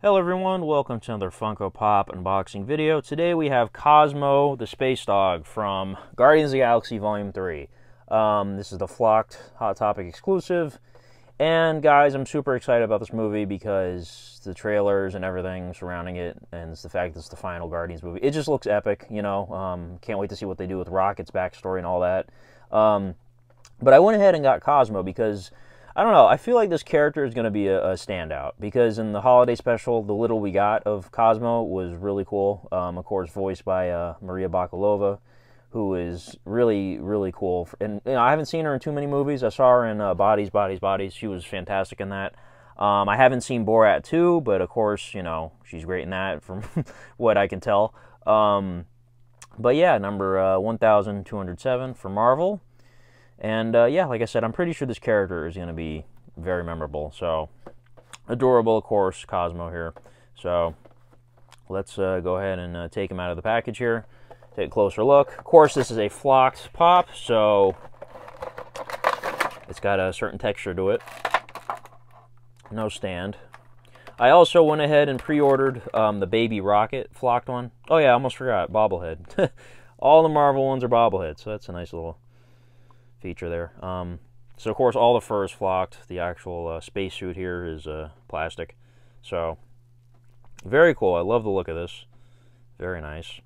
Hello everyone, welcome to another Funko Pop unboxing video. Today we have Cosmo the Space Dog from Guardians of the Galaxy Volume 3. Um, this is the Flocked Hot Topic exclusive. And guys, I'm super excited about this movie because the trailers and everything surrounding it, and it's the fact that it's the final Guardians movie. It just looks epic, you know. Um, can't wait to see what they do with Rocket's backstory and all that. Um, but I went ahead and got Cosmo because I don't know. I feel like this character is going to be a, a, standout because in the holiday special, the little we got of Cosmo was really cool. Um, of course, voiced by uh, Maria Bakalova, who is really, really cool. For, and you know, I haven't seen her in too many movies. I saw her in uh, Bodies, Bodies, Bodies. She was fantastic in that. Um, I haven't seen Borat 2, but of course, you know, she's great in that from what I can tell. Um, but yeah, number uh, 1207 for Marvel. And uh, yeah, like I said, I'm pretty sure this character is going to be very memorable. So adorable, of course, Cosmo here. So let's uh, go ahead and uh, take him out of the package here. Take a closer look. Of course, this is a flocked pop, so it's got a certain texture to it. No stand. I also went ahead and pre-ordered um, the Baby Rocket flocked one. Oh yeah, I almost forgot, bobblehead. All the Marvel ones are bobblehead, so that's a nice little feature there. Um, so of course all the fur is flocked. The actual uh, spacesuit here is uh, plastic. So very cool. I love the look of this. Very nice.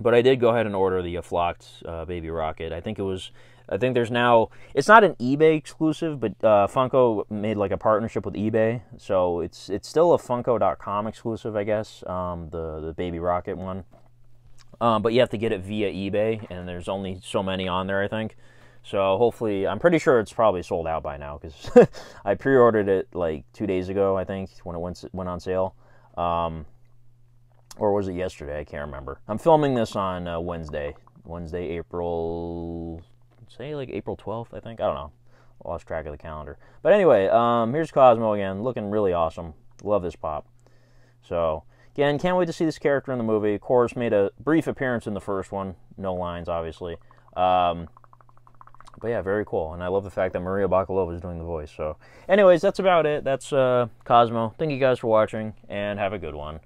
But I did go ahead and order the uh, flocked uh, baby rocket. I think it was. I think there's now. It's not an eBay exclusive, but uh, Funko made like a partnership with eBay, so it's it's still a Funko.com exclusive, I guess. Um, the the baby rocket one. Um, but you have to get it via eBay, and there's only so many on there, I think. So hopefully, I'm pretty sure it's probably sold out by now because I pre-ordered it like two days ago, I think, when it went went on sale. Um, or was it yesterday? I can't remember. I'm filming this on uh, Wednesday, Wednesday, April, say like April 12th, I think. I don't know. Lost track of the calendar. But anyway, um, here's Cosmo again, looking really awesome. Love this pop. So Again, can't wait to see this character in the movie. Of course, made a brief appearance in the first one. No lines, obviously. Um, but yeah, very cool. And I love the fact that Maria Bakalova is doing the voice. So, anyways, that's about it. That's uh, Cosmo. Thank you guys for watching, and have a good one.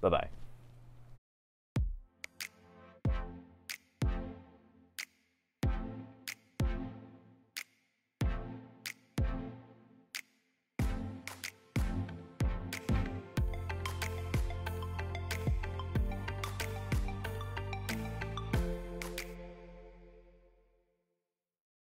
Bye bye.